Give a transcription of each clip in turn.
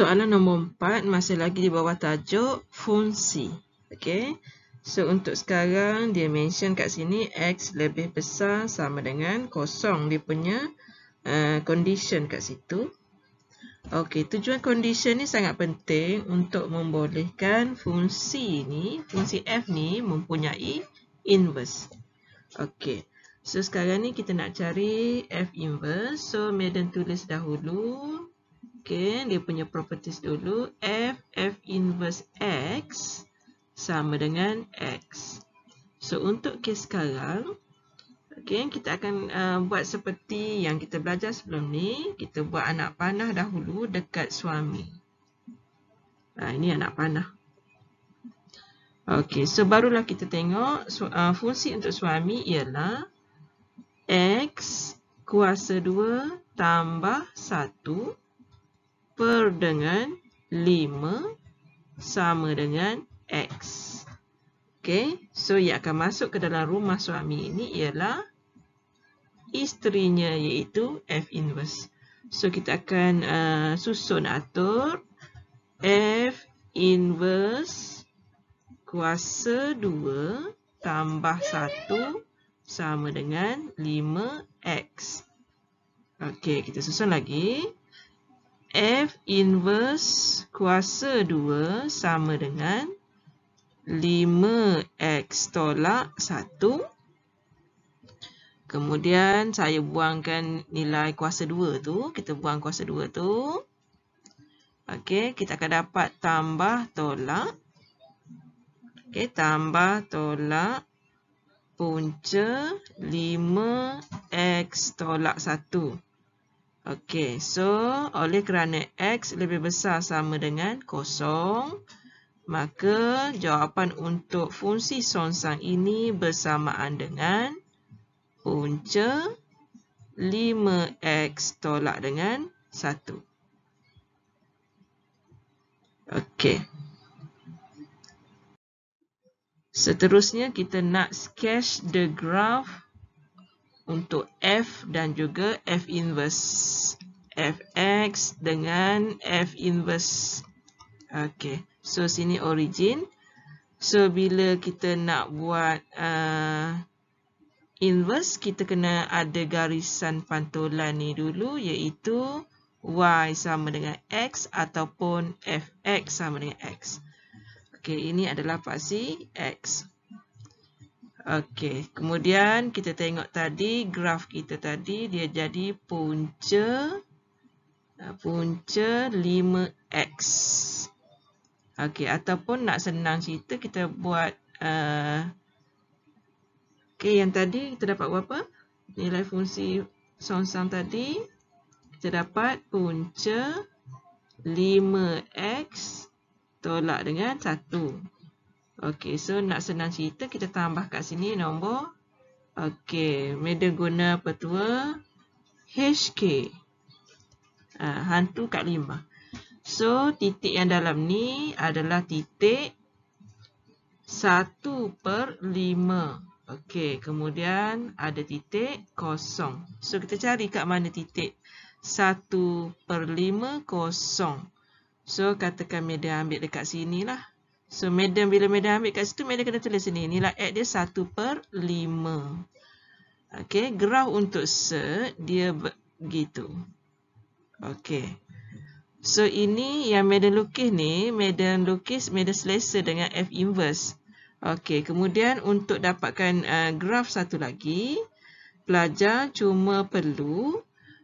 soalan nombor 4 masih lagi di bawah tajuk fungsi. Okey. So untuk sekarang dia mention kat sini x lebih besar sama dengan kosong dia punya uh, condition kat situ. Okey, tujuan condition ni sangat penting untuk membolehkan fungsi ni, fungsi f ni mempunyai inverse. Okey. So sekarang ni kita nak cari f inverse. So Madden tulis dahulu Okay, dia punya properties dulu. F, F inverse X sama dengan X. So, untuk kes sekarang, okay, kita akan uh, buat seperti yang kita belajar sebelum ni. Kita buat anak panah dahulu dekat suami. Ha, ini anak panah. Okey, so barulah kita tengok so, uh, fungsi untuk suami ialah X kuasa 2 tambah 1 tambah 1 per dengan 5 sama dengan X. Okay. So, ia akan masuk ke dalam rumah suami ini ialah isterinya iaitu F inverse. So, kita akan uh, susun atur F inverse kuasa 2 tambah 1 sama dengan 5X. Okey, kita susun lagi. F invers kuasa 2 sama dengan 5X tolak 1. Kemudian saya buangkan nilai kuasa 2 tu. Kita buang kuasa 2 tu. Okey, kita akan dapat tambah tolak. Okey, tambah tolak punca 5X tolak 1. Okey, so oleh kerana x lebih besar sama dengan kosong, maka jawapan untuk fungsi sonsang ini bersamaan dengan punca 5x tolak dengan 1. Okey. Seterusnya kita nak sketch the graph untuk F dan juga F inverse Fx dengan F inverse Okey, so sini origin so bila kita nak buat uh, inverse kita kena ada garisan pantulan ni dulu iaitu Y sama dengan X ataupun Fx sama dengan X Okey, ini adalah pasti X. Okey, kemudian kita tengok tadi graf kita tadi dia jadi punca eh, punca 5x. Okey, ataupun nak senang cerita kita buat uh, okey yang tadi kita dapat berapa? Nilai fungsi songsang tadi kita dapat punca 5x tolak dengan 1. Okey, so nak senang cerita kita tambah kat sini nombor. Okey, meda guna petua HK. Ha, ah, hantu kat lima. So, titik yang dalam ni adalah titik 1 per 5. Okey, kemudian ada titik kosong. So, kita cari kat mana titik 1 per 5 kosong. So, katakan media ambil dekat sini lah. So, madam bila madam ambil kat situ, madam kena tulis sini. Nilai add dia 1 per 5. Okay, graf untuk cert, dia begitu. Okay. So, ini yang madam lukis ni, madam lukis, madam selesa dengan F inverse. Okay, kemudian untuk dapatkan uh, graf satu lagi, pelajar cuma perlu...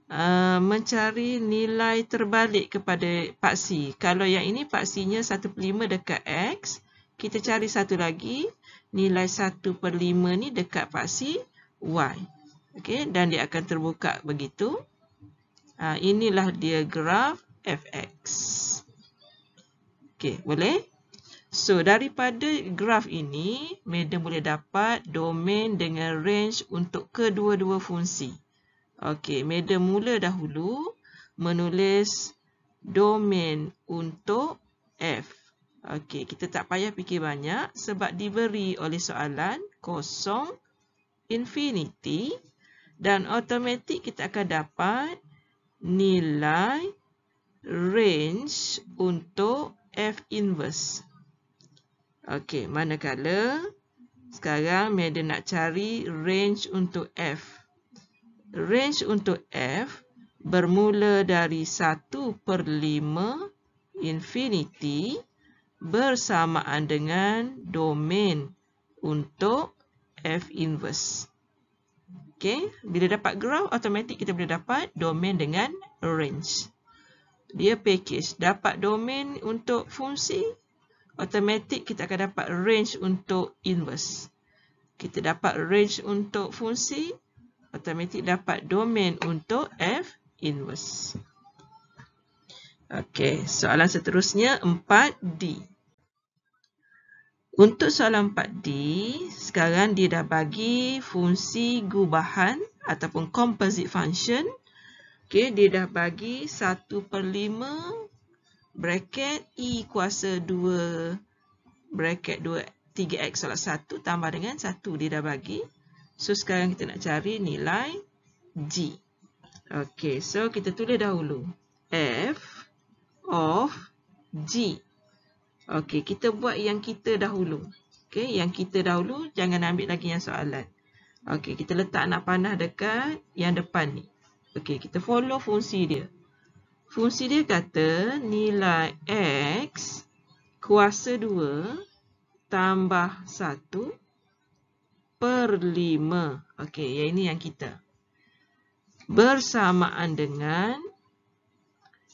Uh, mencari nilai terbalik kepada paksi. Kalau yang ini paksinya 5 dekat X, kita cari satu lagi nilai 1/5 ni dekat paksi Y. Okey, dan dia akan terbuka begitu. Ha, inilah dia graf FX. Okey, boleh? So, daripada graf ini, Madam boleh dapat domain dengan range untuk kedua-dua fungsi. Okey, Madam mula dahulu menulis domain untuk F. Okey, kita tak payah fikir banyak sebab diberi oleh soalan kosong infinity dan automatik kita akan dapat nilai range untuk F inverse. Okey, manakala sekarang Madam nak cari range untuk F range untuk F bermula dari 1 per 5 infinity bersamaan dengan domain untuk F inverse. Okay. Bila dapat graph, automatik kita boleh dapat domain dengan range. Dia package. Dapat domain untuk fungsi, automatik kita akan dapat range untuk inverse. Kita dapat range untuk fungsi, automatik dapat domain untuk F inverse. Okey, soalan seterusnya 4D. Untuk soalan 4D, sekarang dia dah bagi fungsi gubahan ataupun composite function. Okey, dia dah bagi 1 per 5 bracket E kuasa 2 bracket 2 3X salah 1 tambah dengan 1 dia dah bagi. So sekarang kita nak cari nilai G. Okay, so kita tulis dahulu. F of G. Okay, kita buat yang kita dahulu. Okay, yang kita dahulu jangan ambil lagi yang soalan. Okay, kita letak anak panah dekat yang depan ni. Okay, kita follow fungsi dia. Fungsi dia kata nilai X kuasa 2 tambah 1 tambah 1 per lima. Okey, yang ini yang kita. Bersamaan dengan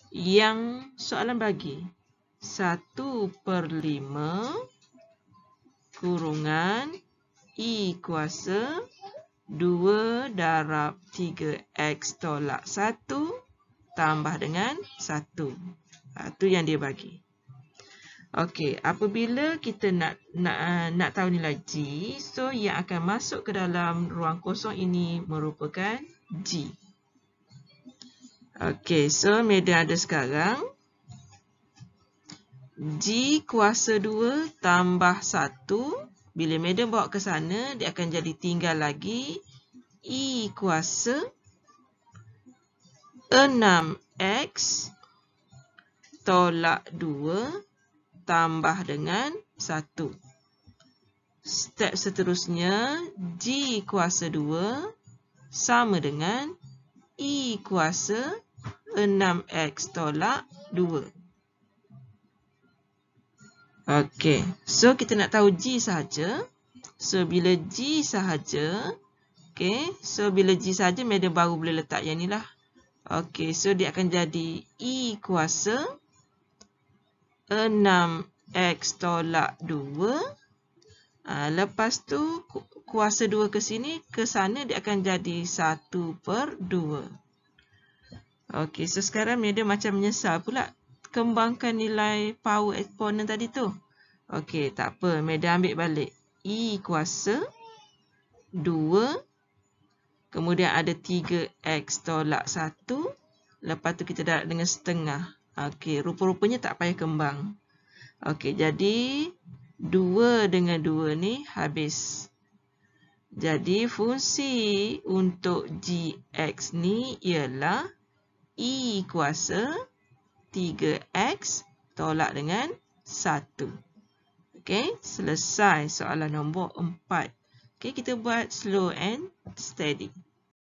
yang soalan bagi. Satu per lima kurungan i kuasa dua darab tiga x tolak satu tambah dengan satu. Itu ha, yang dia bagi. Okey, apabila kita nak nak ah, nak tahu nilai G, so yang akan masuk ke dalam ruang kosong ini merupakan G. Okey, so media ada sekarang. G kuasa 2 tambah 1. Bila media bawa ke sana, dia akan jadi tinggal lagi. E kuasa 6X tolak 2 tambah dengan 1. Step seterusnya, G kuasa 2 sama dengan E kuasa 6X tolak 2. Okey, so kita nak tahu G sahaja. So, bila G sahaja, okey, so bila G sahaja, media baru boleh letak yang ni lah. Okey, so dia akan jadi E kuasa 6 6x tolak 2. Ha, ah, lepas tu kuasa 2 ke sini, ke sana dia akan jadi 1 per 2. Okey, so sekarang ni dia macam menyesal pula kembangkan nilai power exponent tadi tu. Okey, tak apa. Meda ambil balik. E kuasa 2. Kemudian ada 3x tolak 1. Lepas tu kita dapat dengan setengah. Okey, rupa-rupanya tak payah kembang. Okey, jadi 2 dengan 2 ni habis. Jadi fungsi untuk gx ni ialah e kuasa 3x tolak dengan 1. Okey, selesai soalan nombor 4. Okey, kita buat slow and steady.